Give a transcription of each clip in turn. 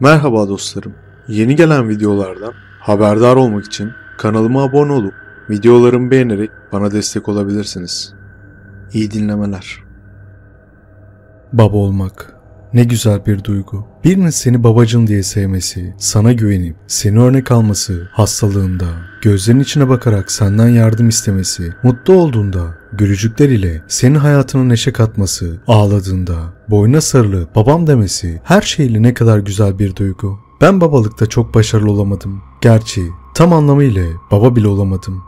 Merhaba dostlarım. Yeni gelen videolardan haberdar olmak için kanalıma abone olup videolarımı beğenerek bana destek olabilirsiniz. İyi dinlemeler. Baba olmak ne güzel bir duygu. Birinin seni babacın diye sevmesi, sana güvenip seni örnek alması, hastalığında, gözlerin içine bakarak senden yardım istemesi, mutlu olduğunda, gülücükler ile senin hayatına neşe katması, ağladığında, boyuna sarılı babam demesi, her şeyle ne kadar güzel bir duygu. Ben babalıkta çok başarılı olamadım. Gerçi tam anlamıyla baba bile olamadım.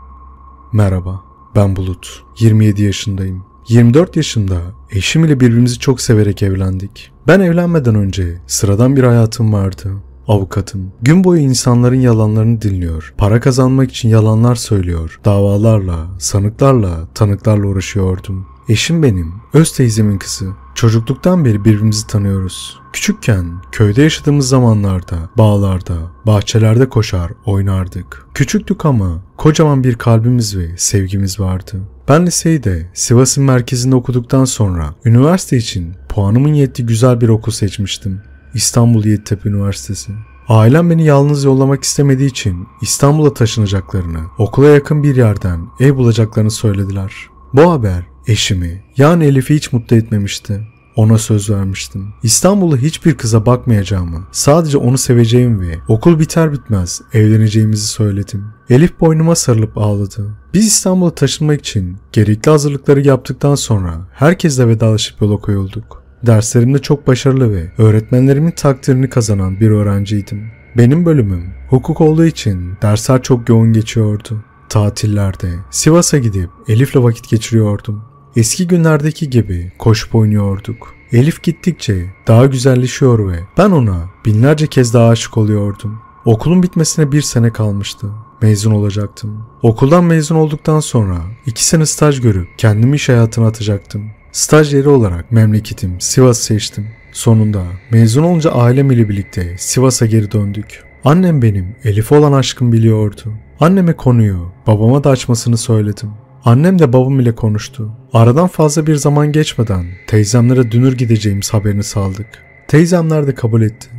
Merhaba, ben Bulut. 27 yaşındayım. 24 yaşında eşim ile birbirimizi çok severek evlendik. Ben evlenmeden önce sıradan bir hayatım vardı. Avukatım. Gün boyu insanların yalanlarını dinliyor. Para kazanmak için yalanlar söylüyor. Davalarla, sanıklarla, tanıklarla uğraşıyordum. Eşim benim, öz teyzemin kızı. Çocukluktan beri birbirimizi tanıyoruz. Küçükken köyde yaşadığımız zamanlarda, bağlarda, bahçelerde koşar, oynardık. Küçüktük ama kocaman bir kalbimiz ve sevgimiz vardı. Ben liseyi de Sivas'ın merkezinde okuduktan sonra üniversite için puanımın yettiği güzel bir okul seçmiştim. İstanbul Yeditepe Üniversitesi. Ailem beni yalnız yollamak istemediği için İstanbul'a taşınacaklarını, okula yakın bir yerden ev bulacaklarını söylediler. Bu haber Eşimi, yani Elif'i hiç mutlu etmemişti. Ona söz vermiştim. İstanbul'da hiçbir kıza bakmayacağımı, sadece onu seveceğim ve okul biter bitmez evleneceğimizi söyledim. Elif boynuma sarılıp ağladı. Biz İstanbul'a taşınmak için gerekli hazırlıkları yaptıktan sonra herkesle vedalaşıp yola koyulduk. Derslerimde çok başarılı ve öğretmenlerimin takdirini kazanan bir öğrenciydim. Benim bölümüm hukuk olduğu için dersler çok yoğun geçiyordu. Tatillerde Sivas'a gidip Elif'le vakit geçiriyordum. Eski günlerdeki gibi koşup oynuyorduk. Elif gittikçe daha güzelleşiyor ve ben ona binlerce kez daha aşık oluyordum. Okulun bitmesine bir sene kalmıştı. Mezun olacaktım. Okuldan mezun olduktan sonra iki sene staj görüp kendimi iş hayatına atacaktım. Staj yeri olarak memleketim Sivas seçtim. Sonunda mezun olunca ailem ile birlikte Sivas'a geri döndük. Annem benim Elif'e olan aşkımı biliyordu. Anneme konuyu babama da açmasını söyledim. Annem de babam ile konuştu. Aradan fazla bir zaman geçmeden teyzemlere dünür gideceğimiz haberini saldık. Teyzemler de kabul etti.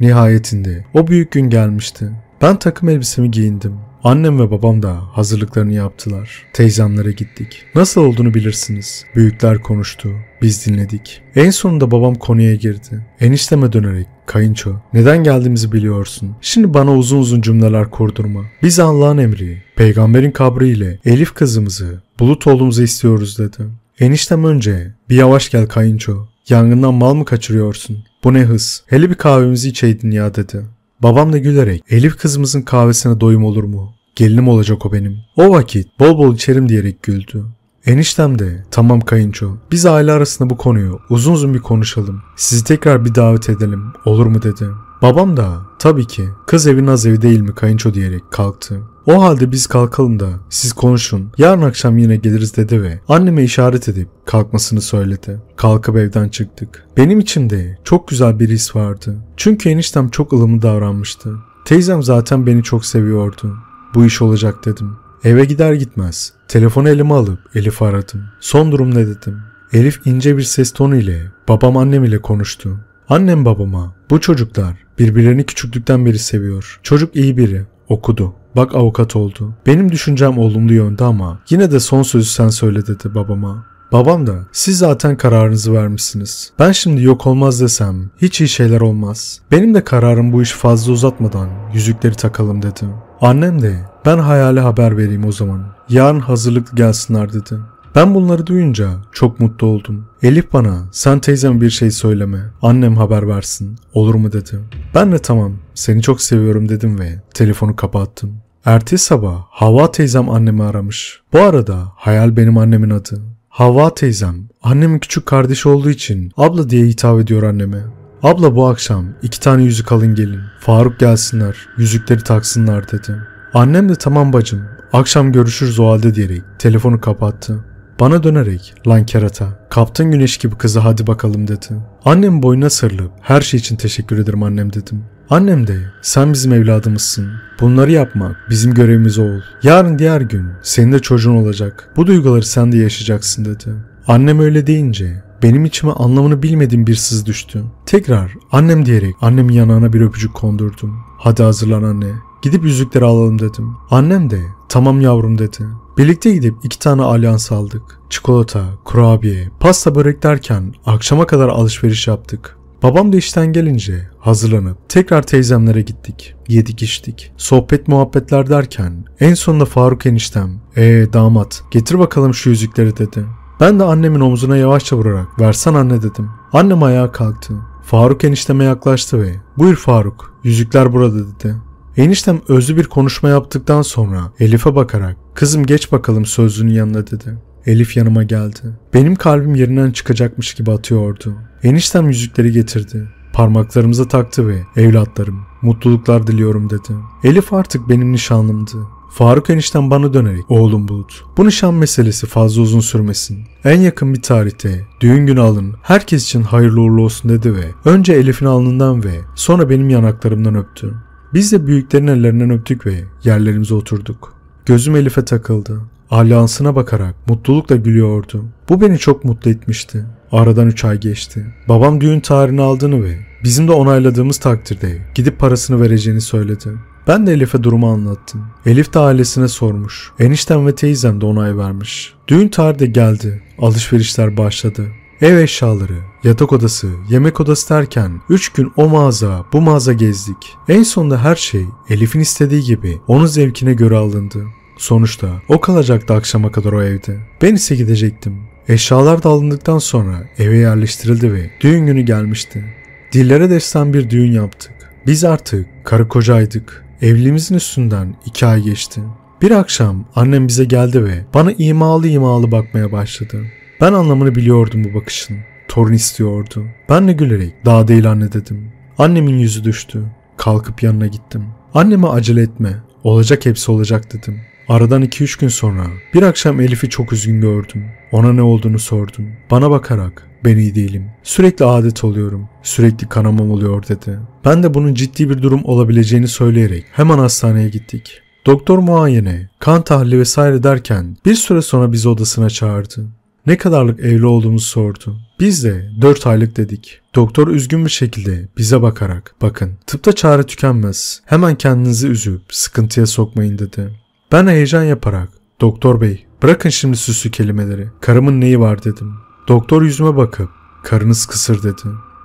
Nihayetinde o büyük gün gelmişti. Ben takım elbisemi giyindim. Annem ve babam da hazırlıklarını yaptılar. Teyzemlere gittik. Nasıl olduğunu bilirsiniz. Büyükler konuştu. Biz dinledik. En sonunda babam konuya girdi. Enişteme dönerek Kayınço, neden geldiğimizi biliyorsun. Şimdi bana uzun uzun cümleler kurdurma. Biz Allah'ın emri, peygamberin kabri ile Elif kızımızı, Bulut olduğumuzu istiyoruz dedim. Eniştem önce, bir yavaş gel kayınço. Yangından mal mı kaçırıyorsun? Bu ne hız? Hele bir kahvemizi içeydin ya dedi. Babam da gülerek, Elif kızımızın kahvesine doyum olur mu? Gelinim olacak o benim. O vakit bol bol içerim diyerek güldü. Eniştem de tamam kayınço biz aile arasında bu konuyu uzun uzun bir konuşalım. Sizi tekrar bir davet edelim olur mu dedi. Babam da tabii ki kız evi naz evi değil mi kayınço diyerek kalktı. O halde biz kalkalım da siz konuşun. Yarın akşam yine geliriz dedi ve anneme işaret edip kalkmasını söyledi. Kalkıp evden çıktık. Benim için de çok güzel bir his vardı. Çünkü eniştem çok ılımlı davranmıştı. Teyzem zaten beni çok seviyordu. Bu iş olacak dedim. Eve gider gitmez telefonu elime alıp Elif'i aradım. Son durum ne dedim. Elif ince bir ses tonu ile babam annem ile konuştu. Annem babama bu çocuklar birbirlerini küçüklükten beri seviyor. Çocuk iyi biri okudu. Bak avukat oldu. Benim düşüncem olumlu yönde ama yine de son sözü sen söyle dedi babama. Babam da siz zaten kararınızı vermişsiniz. Ben şimdi yok olmaz desem hiç iyi şeyler olmaz. Benim de kararım bu işi fazla uzatmadan yüzükleri takalım dedi. Annem de ben hayale haber vereyim o zaman. Yarın hazırlıklı gelsinler dedi. Ben bunları duyunca çok mutlu oldum. Elif bana sen teyzem bir şey söyleme annem haber versin olur mu dedi. Ben de tamam seni çok seviyorum dedim ve telefonu kapattım. Ertesi sabah Hava teyzem annemi aramış. Bu arada Hayal benim annemin adı. Hava teyzem annemin küçük kardeşi olduğu için abla diye hitap ediyor anneme. Abla bu akşam iki tane yüzük alın gelin. Faruk gelsinler, yüzükleri taksınlar dedi. Annem de tamam bacım, akşam görüşürüz o halde diyerek telefonu kapattı. Bana dönerek lan kerata kaptın güneş gibi kızı hadi bakalım dedi. Annem boynuna sarılıp her şey için teşekkür ederim annem dedim. Annem de sen bizim evladımızsın. Bunları yapmak bizim görevimiz oğul. Yarın diğer gün senin de çocuğun olacak. Bu duyguları sen de yaşayacaksın dedi. Annem öyle deyince benim içime anlamını bilmediğim bir sız düştü. Tekrar annem diyerek annemin yanağına bir öpücük kondurdum. Hadi hazırlan anne. Gidip yüzükleri alalım dedim. Annem de tamam yavrum dedi. Birlikte gidip iki tane alyans aldık. Çikolata, kurabiye, pasta börek derken akşama kadar alışveriş yaptık. Babam da işten gelince hazırlanıp tekrar teyzemlere gittik. Yedik içtik. Sohbet muhabbetler derken en sonunda Faruk eniştem ee damat getir bakalım şu yüzükleri dedi. Ben de annemin omzuna yavaşça vurarak versen anne dedim. Annem ayağa kalktı. Faruk enişteme yaklaştı ve buyur Faruk yüzükler burada dedi. Eniştem özlü bir konuşma yaptıktan sonra Elif'e bakarak kızım geç bakalım sözlünün yanına dedi. Elif yanıma geldi. Benim kalbim yerinden çıkacakmış gibi atıyordu. Eniştem yüzükleri getirdi. Parmaklarımıza taktı ve evlatlarım mutluluklar diliyorum dedi. Elif artık benim nişanlımdı. Faruk enişten bana dönerek oğlum Bulut bu nişan meselesi fazla uzun sürmesin. En yakın bir tarihte düğün günü alın herkes için hayırlı uğurlu olsun dedi ve önce Elif'in alnından ve sonra benim yanaklarımdan öptü. Biz de büyüklerin ellerinden öptük ve yerlerimize oturduk. Gözüm Elif'e takıldı. Alyansına bakarak mutlulukla gülüyordu. Bu beni çok mutlu etmişti. Aradan 3 ay geçti. Babam düğün tarihini aldığını ve bizim de onayladığımız takdirde gidip parasını vereceğini söyledi. Ben de Elif'e durumu anlattım. Elif de ailesine sormuş. Eniştem ve teyzem de onay vermiş. Düğün tarihi de geldi. Alışverişler başladı. Ev eşyaları, yatak odası, yemek odası derken 3 gün o mağaza, bu mağaza gezdik. En sonunda her şey Elif'in istediği gibi onun zevkine göre alındı. Sonuçta o kalacaktı akşama kadar o evde. Ben ise gidecektim. Eşyalar da alındıktan sonra eve yerleştirildi ve düğün günü gelmişti. Dillere destan bir düğün yaptık. Biz artık karı kocaydık. Evliliğimizin üstünden iki ay geçti. Bir akşam annem bize geldi ve bana imalı imalı bakmaya başladı. Ben anlamını biliyordum bu bakışın. Torun istiyordu. Ben de gülerek daha değil anne dedim. Annemin yüzü düştü. Kalkıp yanına gittim. Anneme acele etme. Olacak hepsi olacak dedim. Aradan 2-3 gün sonra bir akşam Elif'i çok üzgün gördüm. Ona ne olduğunu sordum. Bana bakarak ben iyi değilim. Sürekli adet oluyorum. Sürekli kanamam oluyor dedi. Ben de bunun ciddi bir durum olabileceğini söyleyerek hemen hastaneye gittik. Doktor muayene, kan tahlili vesaire derken bir süre sonra bizi odasına çağırdı. Ne kadarlık evli olduğumuzu sordu. Biz de 4 aylık dedik. Doktor üzgün bir şekilde bize bakarak bakın tıpta çare tükenmez. Hemen kendinizi üzüp sıkıntıya sokmayın dedi. Ben heyecan yaparak doktor bey bırakın şimdi süslü kelimeleri karımın neyi var dedim. Doktor yüzüme bakıp karınız kısır dedi.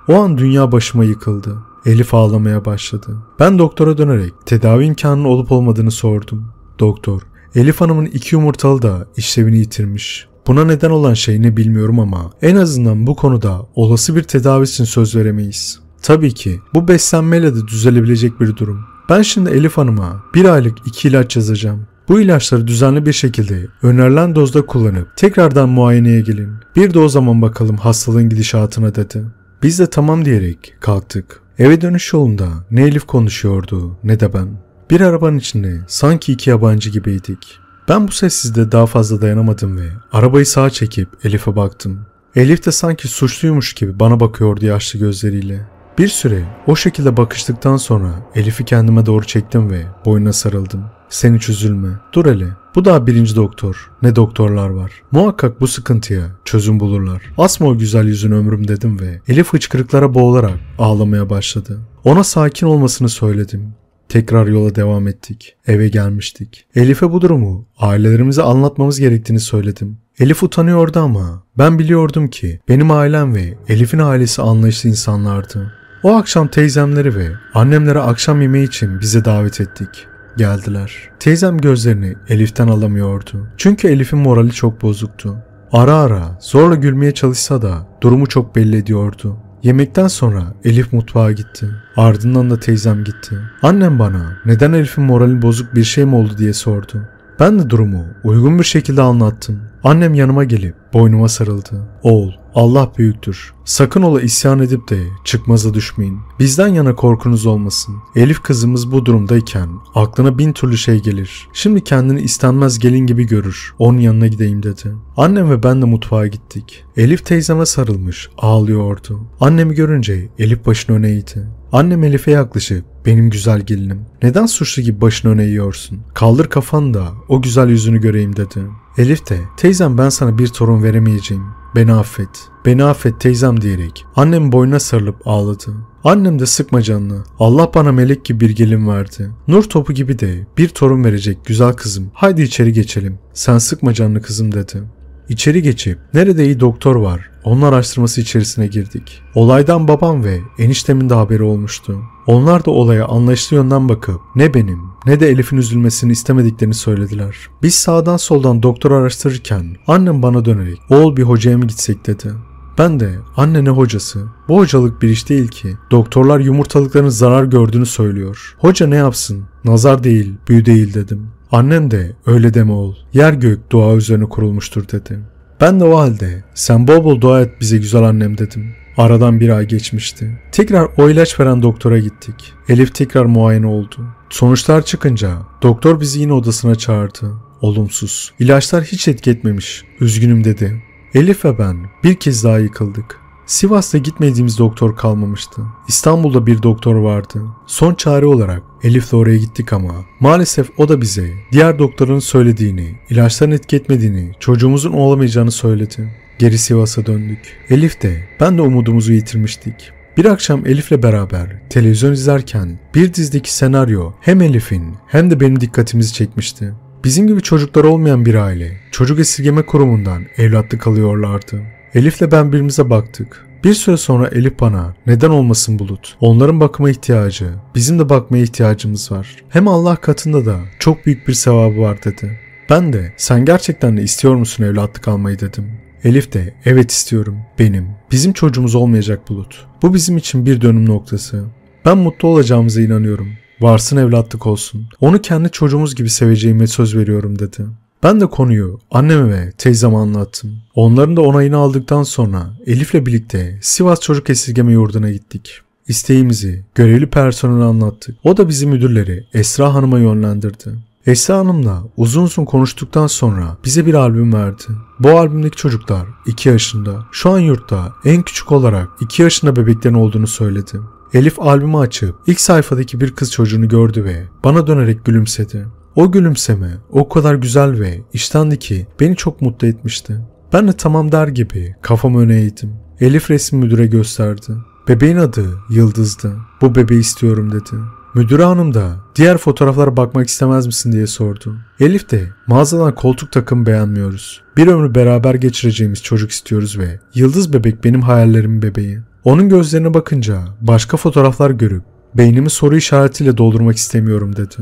O an dünya başıma yıkıldı. Elif ağlamaya başladı. Ben doktora dönerek tedavi imkanının olup olmadığını sordum. Doktor, Elif Hanım'ın iki yumurtalı da işlevini yitirmiş. Buna neden olan şey ne bilmiyorum ama en azından bu konuda olası bir tedavisin söz veremeyiz. Tabii ki bu beslenmeyle de düzelebilecek bir durum. Ben şimdi Elif Hanım'a bir aylık iki ilaç yazacağım. Bu ilaçları düzenli bir şekilde önerilen dozda kullanıp tekrardan muayeneye gelin. Bir de o zaman bakalım hastalığın gidişatına dedi. Biz de tamam diyerek kalktık. Eve dönüş yolunda ne Elif konuşuyordu ne de ben. Bir arabanın içinde sanki iki yabancı gibiydik. Ben bu sessizliğe daha fazla dayanamadım ve arabayı sağa çekip Elif'e baktım. Elif de sanki suçluymuş gibi bana bakıyordu yaşlı gözleriyle. Bir süre o şekilde bakıştıktan sonra Elif'i kendime doğru çektim ve boynuna sarıldım. Sen hiç üzülme. Dur hele. Bu daha birinci doktor. Ne doktorlar var. Muhakkak bu sıkıntıya çözüm bulurlar. Asma o güzel yüzün ömrüm dedim ve Elif hıçkırıklara boğularak ağlamaya başladı. Ona sakin olmasını söyledim. Tekrar yola devam ettik. Eve gelmiştik. Elif'e bu durumu ailelerimize anlatmamız gerektiğini söyledim. Elif utanıyordu ama ben biliyordum ki benim ailem ve Elif'in ailesi anlayışlı insanlardı. O akşam teyzemleri ve annemlere akşam yemeği için bize davet ettik. Geldiler. Teyzem gözlerini Elif'ten alamıyordu. Çünkü Elif'in morali çok bozuktu. Ara ara zorla gülmeye çalışsa da durumu çok belli ediyordu. Yemekten sonra Elif mutfağa gitti. Ardından da teyzem gitti. Annem bana neden Elif'in morali bozuk bir şey mi oldu diye sordu. Ben de durumu uygun bir şekilde anlattım. Annem yanıma gelip boynuma sarıldı. Oğul Allah büyüktür. Sakın ola isyan edip de çıkmaza düşmeyin. Bizden yana korkunuz olmasın. Elif kızımız bu durumdayken aklına bin türlü şey gelir. Şimdi kendini istenmez gelin gibi görür. Onun yanına gideyim dedi. Annem ve ben de mutfağa gittik. Elif teyzeme sarılmış ağlıyordu. Annemi görünce Elif başını öne eğdi. Annem Elif'e yaklaşıp benim güzel gelinim neden suçlu gibi başını öne yiyorsun? Kaldır kafan da o güzel yüzünü göreyim dedi. Elif de teyzem ben sana bir torun veremeyeceğim. Beni affet. Beni affet teyzem diyerek annem boynuna sarılıp ağladı. Annem de sıkma canını. Allah bana melek gibi bir gelin verdi. Nur topu gibi de bir torun verecek güzel kızım. Haydi içeri geçelim. Sen sıkma canını kızım dedi. İçeri geçip nerede iyi doktor var onun araştırması içerisine girdik. Olaydan babam ve eniştemin de haberi olmuştu. Onlar da olaya anlayışlı yönden bakıp ne benim ne de Elif'in üzülmesini istemediklerini söylediler. Biz sağdan soldan doktor araştırırken annem bana dönerek oğul bir hocaya mı gitsek dedi. Ben de anne ne hocası? Bu hocalık bir iş değil ki. Doktorlar yumurtalıkların zarar gördüğünü söylüyor. Hoca ne yapsın? Nazar değil, büyü değil dedim. Annem de öyle deme oğul. Yer gök dua üzerine kurulmuştur dedi. Ben de o halde sen bol bol dua et bize güzel annem dedim. Aradan bir ay geçmişti. Tekrar o ilaç veren doktora gittik. Elif tekrar muayene oldu. Sonuçlar çıkınca doktor bizi yine odasına çağırdı. Olumsuz. İlaçlar hiç etki etmemiş. Üzgünüm dedi. Elif ve ben bir kez daha yıkıldık. Sivas'ta gitmediğimiz doktor kalmamıştı. İstanbul'da bir doktor vardı. Son çare olarak Elif'le oraya gittik ama maalesef o da bize diğer doktorun söylediğini, ilaçların etki etmediğini, çocuğumuzun olamayacağını söyledi. Geri Sivas'a döndük. Elif de ben de umudumuzu yitirmiştik. Bir akşam Elif'le beraber televizyon izlerken bir dizdeki senaryo hem Elif'in hem de benim dikkatimizi çekmişti. Bizim gibi çocuklar olmayan bir aile çocuk esirgeme kurumundan evlatlık alıyorlardı. Elif'le ben birbirimize baktık. Bir süre sonra Elif bana neden olmasın bulut? Onların bakıma ihtiyacı, bizim de bakmaya ihtiyacımız var. Hem Allah katında da çok büyük bir sevabı var dedi. Ben de sen gerçekten de istiyor musun evlatlık almayı dedim. Elif de evet istiyorum benim. Bizim çocuğumuz olmayacak bulut. Bu bizim için bir dönüm noktası. Ben mutlu olacağımıza inanıyorum. Varsın evlatlık olsun. Onu kendi çocuğumuz gibi seveceğime söz veriyorum dedi. Ben de konuyu anneme ve teyzeme anlattım. Onların da onayını aldıktan sonra Elif'le birlikte Sivas Çocuk Esirgeme Yurdu'na gittik. İsteğimizi görevli personele anlattık. O da bizi müdürleri Esra Hanım'a yönlendirdi. Esra Hanım'la uzun uzun konuştuktan sonra bize bir albüm verdi. Bu albümdeki çocuklar 2 yaşında. Şu an yurtta en küçük olarak 2 yaşında bebeklerin olduğunu söyledim. Elif albümü açıp ilk sayfadaki bir kız çocuğunu gördü ve bana dönerek gülümsedi. O gülümseme o kadar güzel ve iştendi ki beni çok mutlu etmişti. Ben de tamam der gibi kafamı öne eğdim. Elif resmi müdüre gösterdi. Bebeğin adı Yıldız'dı. Bu bebeği istiyorum dedi. Müdür hanım da diğer fotoğraflara bakmak istemez misin diye sordu. Elif de mağazadan koltuk takım beğenmiyoruz. Bir ömrü beraber geçireceğimiz çocuk istiyoruz ve Yıldız bebek benim hayallerimin bebeği. Onun gözlerine bakınca başka fotoğraflar görüp beynimi soru işaretiyle doldurmak istemiyorum dedi.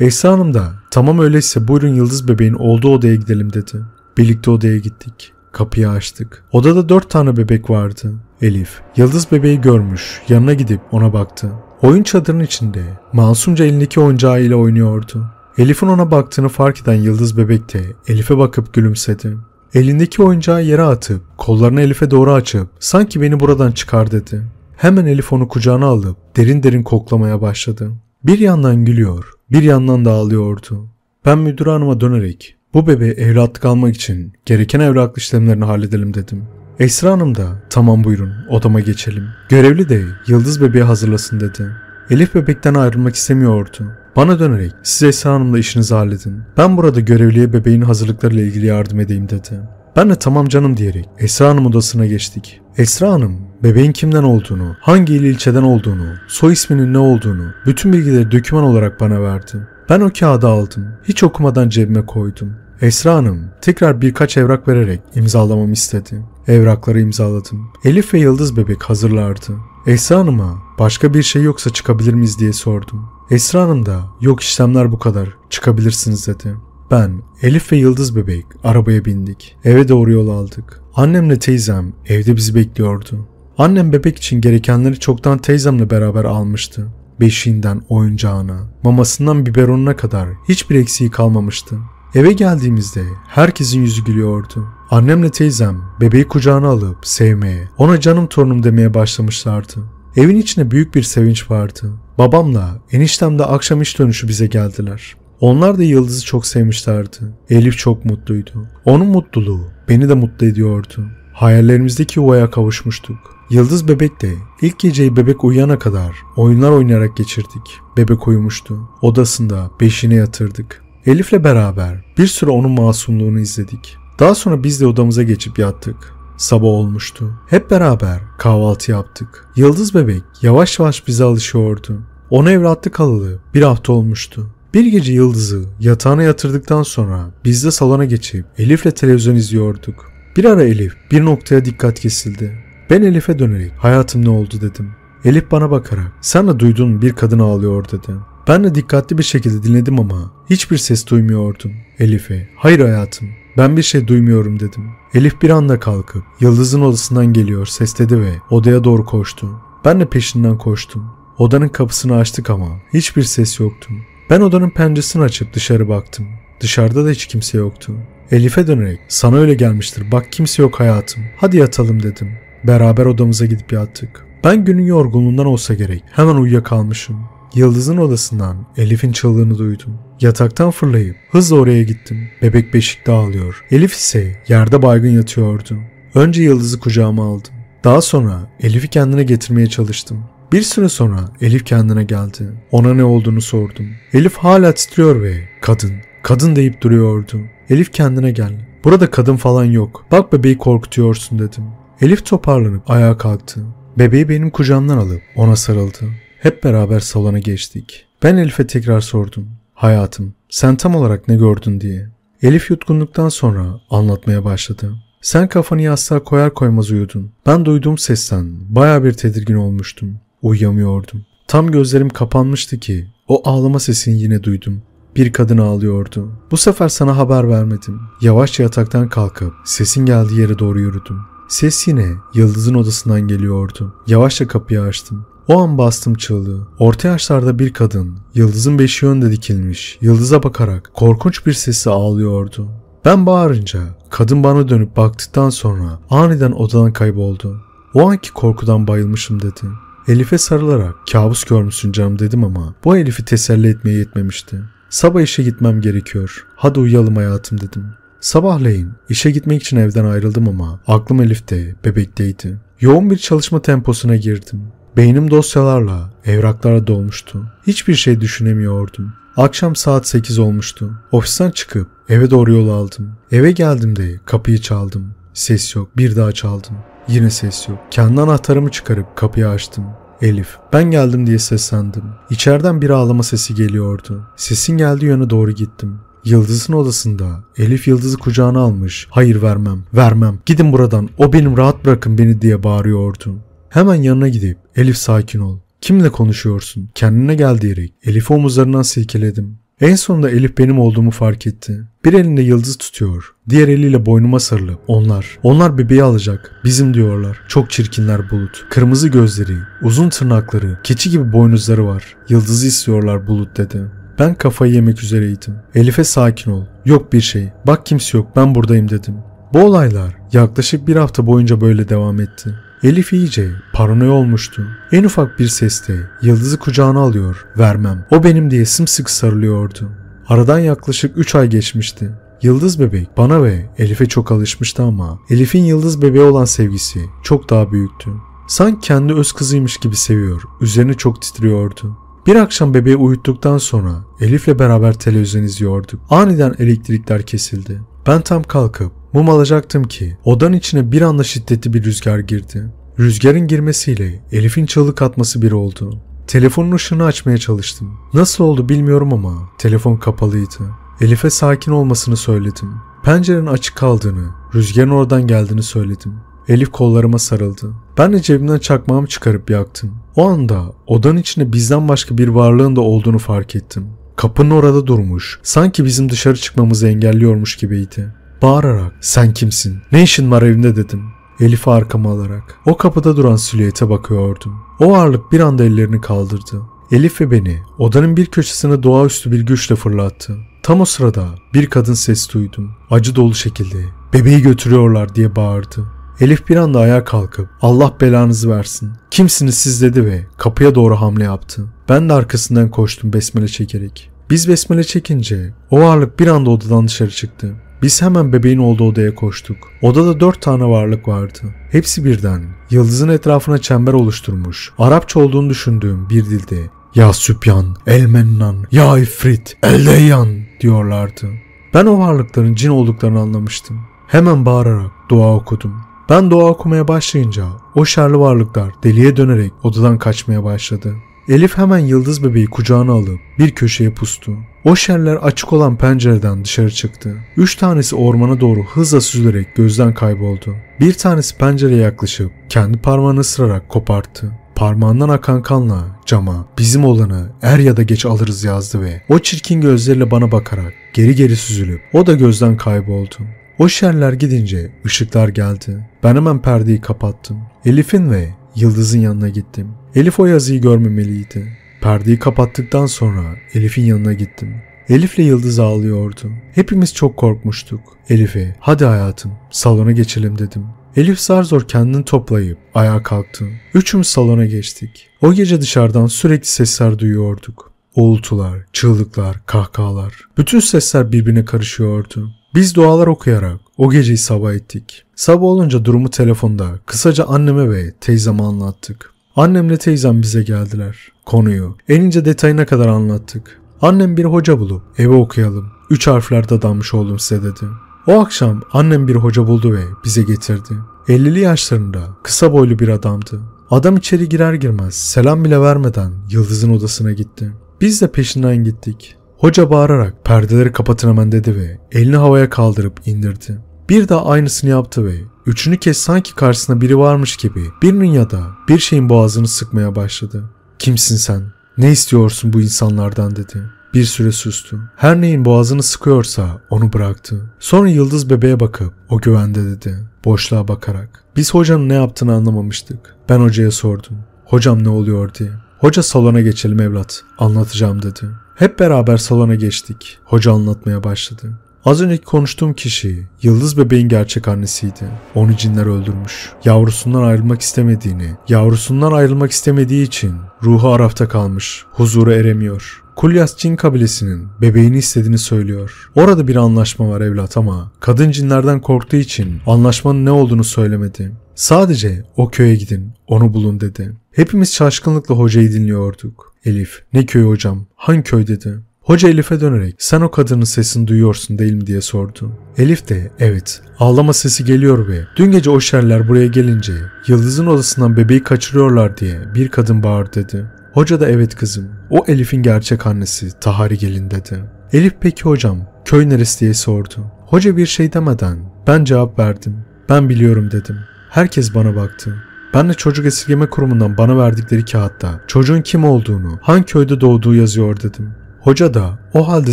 Esra Hanım da tamam öyleyse buyurun Yıldız bebeğin olduğu odaya gidelim dedi. Birlikte odaya gittik. Kapıyı açtık. Odada dört tane bebek vardı. Elif, Yıldız bebeği görmüş. Yanına gidip ona baktı. Oyun çadırının içinde masumca elindeki oyuncağı ile oynuyordu. Elif'in ona baktığını fark eden Yıldız bebek de Elif'e bakıp gülümsedi. Elindeki oyuncağı yere atıp kollarını Elif'e doğru açıp sanki beni buradan çıkar dedi. Hemen Elif onu kucağına alıp derin derin koklamaya başladı. Bir yandan gülüyor, bir yandan da ağlıyordu. Ben müdür hanıma dönerek bu bebeği evlatlık almak için gereken evraklı işlemlerini halledelim dedim. Esra Hanım da tamam buyurun odama geçelim. Görevli de Yıldız bebeği hazırlasın dedi. Elif bebekten ayrılmak istemiyordu. Bana dönerek siz Esra Hanım'la işinizi halledin. Ben burada görevliye bebeğin hazırlıklarıyla ilgili yardım edeyim dedi. Ben de tamam canım diyerek Esra Hanım odasına geçtik. Esra Hanım bebeğin kimden olduğunu, hangi il ilçeden olduğunu, soy isminin ne olduğunu, bütün bilgileri döküman olarak bana verdi. Ben o kağıdı aldım. Hiç okumadan cebime koydum. Esra Hanım tekrar birkaç evrak vererek imzalamamı istedi. Evrakları imzaladım. Elif ve Yıldız bebek hazırlardı. Esra Hanım'a başka bir şey yoksa çıkabilir miyiz diye sordum. Esra Hanım da yok işlemler bu kadar çıkabilirsiniz dedi. Ben, Elif ve Yıldız bebek arabaya bindik. Eve doğru yol aldık. Annemle teyzem evde bizi bekliyordu. Annem bebek için gerekenleri çoktan teyzemle beraber almıştı. Beşiğinden oyuncağına, mamasından biberonuna kadar hiçbir eksiği kalmamıştı. Eve geldiğimizde herkesin yüzü gülüyordu. Annemle teyzem bebeği kucağına alıp sevmeye, ona canım torunum demeye başlamışlardı. Evin içine büyük bir sevinç vardı. Babamla eniştem de akşam iş dönüşü bize geldiler. Onlar da Yıldız'ı çok sevmişlerdi. Elif çok mutluydu. Onun mutluluğu beni de mutlu ediyordu. Hayallerimizdeki yuvaya kavuşmuştuk. Yıldız bebek de ilk geceyi bebek uyuyana kadar oyunlar oynayarak geçirdik. Bebek uyumuştu. Odasında beşine yatırdık. Elif'le beraber bir süre onun masumluğunu izledik. Daha sonra biz de odamıza geçip yattık. Sabah olmuştu. Hep beraber kahvaltı yaptık. Yıldız bebek yavaş yavaş bize alışıyordu. Ona evlatlık alalı bir hafta olmuştu. Bir gece Yıldız'ı yatağına yatırdıktan sonra biz de salona geçip Elif'le televizyon izliyorduk. Bir ara Elif bir noktaya dikkat kesildi. Ben Elif'e dönerek hayatım ne oldu dedim. Elif bana bakarak sen de duydun bir kadın ağlıyor dedi. Ben de dikkatli bir şekilde dinledim ama hiçbir ses duymuyordum. Elif'e hayır hayatım ben bir şey duymuyorum dedim. Elif bir anda kalkıp Yıldız'ın odasından geliyor ses dedi ve odaya doğru koştu. Ben de peşinden koştum. Odanın kapısını açtık ama hiçbir ses yoktu. Ben odanın penceresini açıp dışarı baktım. Dışarıda da hiç kimse yoktu. Elif'e dönerek sana öyle gelmiştir bak kimse yok hayatım hadi yatalım dedim. Beraber odamıza gidip yattık. Ben günün yorgunluğundan olsa gerek hemen uyuyakalmışım. Yıldız'ın odasından Elif'in çığlığını duydum. Yataktan fırlayıp hızla oraya gittim. Bebek beşikte ağlıyor. Elif ise yerde baygın yatıyordu. Önce Yıldız'ı kucağıma aldım. Daha sonra Elif'i kendine getirmeye çalıştım. Bir süre sonra Elif kendine geldi. Ona ne olduğunu sordum. Elif hala titriyor ve kadın, kadın deyip duruyordu. Elif kendine geldi. Burada kadın falan yok. Bak bebeği korkutuyorsun dedim. Elif toparlanıp ayağa kalktı. Bebeği benim kucağımdan alıp ona sarıldı. Hep beraber salona geçtik. Ben Elif'e tekrar sordum. Hayatım, sen tam olarak ne gördün diye. Elif yutkunduktan sonra anlatmaya başladı. Sen kafanı yastığa koyar koymaz uyudun. Ben duyduğum sesten baya bir tedirgin olmuştum. Uyuyamıyordum. Tam gözlerim kapanmıştı ki o ağlama sesini yine duydum. Bir kadın ağlıyordu. Bu sefer sana haber vermedim. Yavaşça yataktan kalkıp sesin geldiği yere doğru yürüdüm. Ses yine Yıldız'ın odasından geliyordu. Yavaşça kapıyı açtım. O an bastım çığlığı. Orta yaşlarda bir kadın Yıldız'ın beşi yönde dikilmiş. Yıldız'a bakarak korkunç bir sesle ağlıyordu. Ben bağırınca kadın bana dönüp baktıktan sonra aniden odadan kayboldu. O anki korkudan bayılmışım dedi. Elif'e sarılarak kabus görmüşsün canım dedim ama bu Elif'i teselli etmeye yetmemişti. Sabah işe gitmem gerekiyor. Hadi uyuyalım hayatım dedim. Sabahleyin işe gitmek için evden ayrıldım ama aklım Elif'te, bebekteydi. Yoğun bir çalışma temposuna girdim. Beynim dosyalarla, evraklara dolmuştu. Hiçbir şey düşünemiyordum. Akşam saat 8 olmuştu. Ofisten çıkıp eve doğru yol aldım. Eve geldim de, kapıyı çaldım. Ses yok. Bir daha çaldım. Yine ses yok. Kendi anahtarımı çıkarıp kapıyı açtım. Elif, ben geldim diye seslendim. İçeriden bir ağlama sesi geliyordu. Sesin geldiği yöne doğru gittim. Yıldız'ın odasında. Elif Yıldız'ı kucağına almış. Hayır vermem, vermem. Gidin buradan, o benim rahat bırakın beni diye bağırıyordu. Hemen yanına gidip, Elif sakin ol. Kimle konuşuyorsun? Kendine gel diyerek Elif omuzlarından silkeledim. En sonunda Elif benim olduğumu fark etti. Bir elinde yıldız tutuyor. Diğer eliyle boynuma sarılı. Onlar. Onlar bebeği alacak. Bizim diyorlar. Çok çirkinler bulut. Kırmızı gözleri, uzun tırnakları, keçi gibi boynuzları var. Yıldızı istiyorlar bulut dedi. Ben kafayı yemek üzereydim. Elif'e sakin ol. Yok bir şey. Bak kimse yok ben buradayım dedim. Bu olaylar yaklaşık bir hafta boyunca böyle devam etti. Elif iyice paranoya olmuştu. En ufak bir seste yıldızı kucağına alıyor, vermem. O benim diye sımsıkı sarılıyordu. Aradan yaklaşık 3 ay geçmişti. Yıldız bebek bana ve Elif'e çok alışmıştı ama Elif'in yıldız bebeğe olan sevgisi çok daha büyüktü. Sanki kendi öz kızıymış gibi seviyor, üzerine çok titriyordu. Bir akşam bebeği uyuttuktan sonra Elif'le beraber televizyon izliyorduk. Aniden elektrikler kesildi. Ben tam kalkıp mum alacaktım ki odanın içine bir anda şiddetli bir rüzgar girdi. Rüzgarın girmesiyle Elif'in çığlık atması bir oldu. Telefonun ışığını açmaya çalıştım. Nasıl oldu bilmiyorum ama telefon kapalıydı. Elif'e sakin olmasını söyledim. Pencerenin açık kaldığını, rüzgarın oradan geldiğini söyledim. Elif kollarıma sarıldı. Ben de cebimden çakmağımı çıkarıp yaktım. O anda odanın içinde bizden başka bir varlığın da olduğunu fark ettim. Kapının orada durmuş, sanki bizim dışarı çıkmamızı engelliyormuş gibiydi. Bağırarak sen kimsin, ne işin var evinde dedim. Elif'i arkama alarak. O kapıda duran silüete bakıyordum. O ağırlık bir anda ellerini kaldırdı. Elif ve beni odanın bir köşesine doğaüstü bir güçle fırlattı. Tam o sırada bir kadın ses duydum. Acı dolu şekilde bebeği götürüyorlar diye bağırdı. Elif bir anda ayağa kalkıp Allah belanızı versin. Kimsiniz siz dedi ve kapıya doğru hamle yaptı. Ben de arkasından koştum besmele çekerek. Biz besmele çekince o varlık bir anda odadan dışarı çıktı. Biz hemen bebeğin olduğu odaya koştuk. Odada dört tane varlık vardı. Hepsi birden. Yıldızın etrafına çember oluşturmuş. Arapça olduğunu düşündüğüm bir dilde. Ya Sübyan, Elmennan, Ya İfrit, Eldeyan diyorlardı. Ben o varlıkların cin olduklarını anlamıştım. Hemen bağırarak dua okudum. Ben dua okumaya başlayınca o şerli varlıklar deliye dönerek odadan kaçmaya başladı. Elif hemen yıldız bebeği kucağına alıp bir köşeye pustu. O şerler açık olan pencereden dışarı çıktı. Üç tanesi ormana doğru hızla süzülerek gözden kayboldu. Bir tanesi pencereye yaklaşıp kendi parmağını ısırarak koparttı. Parmağından akan kanla cama bizim olanı er ya da geç alırız yazdı ve o çirkin gözleriyle bana bakarak geri geri süzülüp o da gözden kayboldu. O şerler gidince ışıklar geldi. Ben hemen perdeyi kapattım. Elif'in ve Yıldız'ın yanına gittim. Elif o yazıyı görmemeliydi. Perdeyi kapattıktan sonra Elif'in yanına gittim. Elif'le Yıldız ağlıyordu. Hepimiz çok korkmuştuk. Elif'e hadi hayatım salona geçelim dedim. Elif zar zor kendini toplayıp ayağa kalktı. Üçümüz salona geçtik. O gece dışarıdan sürekli sesler duyuyorduk. Uğultular, çığlıklar, kahkahalar. Bütün sesler birbirine karışıyordu. Biz dualar okuyarak o geceyi sabah ettik. Sabah olunca durumu telefonda kısaca anneme ve teyzeme anlattık. Annemle teyzem bize geldiler. Konuyu en ince detayına kadar anlattık. Annem bir hoca bulup eve okuyalım. Üç harflerde damış oğlum size dedi. O akşam annem bir hoca buldu ve bize getirdi. 50'li yaşlarında kısa boylu bir adamdı. Adam içeri girer girmez selam bile vermeden Yıldız'ın odasına gitti. Biz de peşinden gittik. Hoca bağırarak perdeleri kapatın hemen dedi ve elini havaya kaldırıp indirdi. Bir daha aynısını yaptı ve üçünü kez sanki karşısında biri varmış gibi birinin ya da bir şeyin boğazını sıkmaya başladı. Kimsin sen? Ne istiyorsun bu insanlardan dedi. Bir süre sustu. Her neyin boğazını sıkıyorsa onu bıraktı. Sonra yıldız bebeğe bakıp o güvende dedi. Boşluğa bakarak. Biz hocanın ne yaptığını anlamamıştık. Ben hocaya sordum. Hocam ne oluyor diye. Hoca salona geçelim evlat. Anlatacağım dedi. Hep beraber salona geçtik. Hoca anlatmaya başladı. Az önceki konuştuğum kişi Yıldız bebeğin gerçek annesiydi. Onu cinler öldürmüş. Yavrusundan ayrılmak istemediğini, yavrusundan ayrılmak istemediği için ruhu Araf'ta kalmış, huzura eremiyor. Kulyas cin kabilesinin bebeğini istediğini söylüyor. Orada bir anlaşma var evlat ama kadın cinlerden korktuğu için anlaşmanın ne olduğunu söylemedi. Sadece o köye gidin, onu bulun dedi. Hepimiz şaşkınlıkla hocayı dinliyorduk. Elif, ne köy hocam, hangi köy dedi. Hoca Elif'e dönerek sen o kadının sesini duyuyorsun değil mi diye sordu. Elif de evet ağlama sesi geliyor ve dün gece o şerler buraya gelince Yıldız'ın odasından bebeği kaçırıyorlar diye bir kadın bağır dedi. Hoca da evet kızım o Elif'in gerçek annesi Tahari gelin dedi. Elif peki hocam köy neresi diye sordu. Hoca bir şey demeden ben cevap verdim. Ben biliyorum dedim. Herkes bana baktı. Ben de çocuk esirgeme kurumundan bana verdikleri kağıtta çocuğun kim olduğunu, hangi köyde doğduğu yazıyor dedim. Hoca da o halde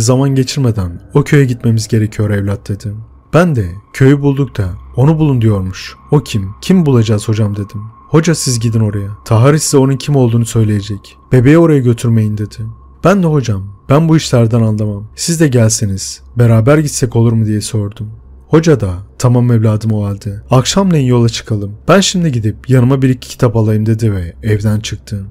zaman geçirmeden o köye gitmemiz gerekiyor evlat dedim. Ben de köyü bulduk da onu bulun diyormuş. O kim? Kim bulacağız hocam dedim. Hoca siz gidin oraya. Tahar size onun kim olduğunu söyleyecek. Bebeği oraya götürmeyin dedi. Ben de hocam ben bu işlerden anlamam. Siz de gelseniz beraber gitsek olur mu diye sordum. Hoca da tamam evladım o halde. Akşamleyin yola çıkalım. Ben şimdi gidip yanıma bir iki kitap alayım dedi ve evden çıktı.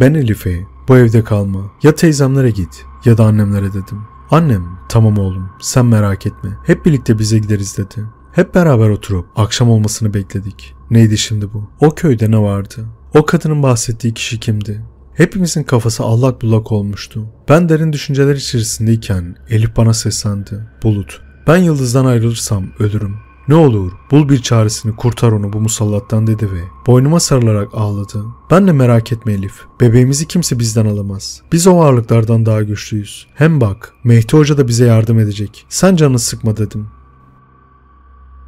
Ben Elif'e bu evde kalma. Ya teyzemlere git ya da annemlere dedim. Annem tamam oğlum sen merak etme hep birlikte bize gideriz dedi. Hep beraber oturup akşam olmasını bekledik. Neydi şimdi bu? O köyde ne vardı? O kadının bahsettiği kişi kimdi? Hepimizin kafası allak bullak olmuştu. Ben derin düşünceler içerisindeyken Elif bana seslendi. Bulut, ben yıldızdan ayrılırsam ölürüm. Ne olur bul bir çaresini kurtar onu bu musallattan dedi ve boynuma sarılarak ağladı. Ben de merak etme Elif. Bebeğimizi kimse bizden alamaz. Biz o varlıklardan daha güçlüyüz. Hem bak Mehdi Hoca da bize yardım edecek. Sen canını sıkma dedim.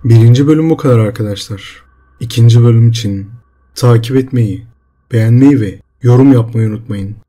Birinci bölüm bu kadar arkadaşlar. İkinci bölüm için takip etmeyi, beğenmeyi ve yorum yapmayı unutmayın.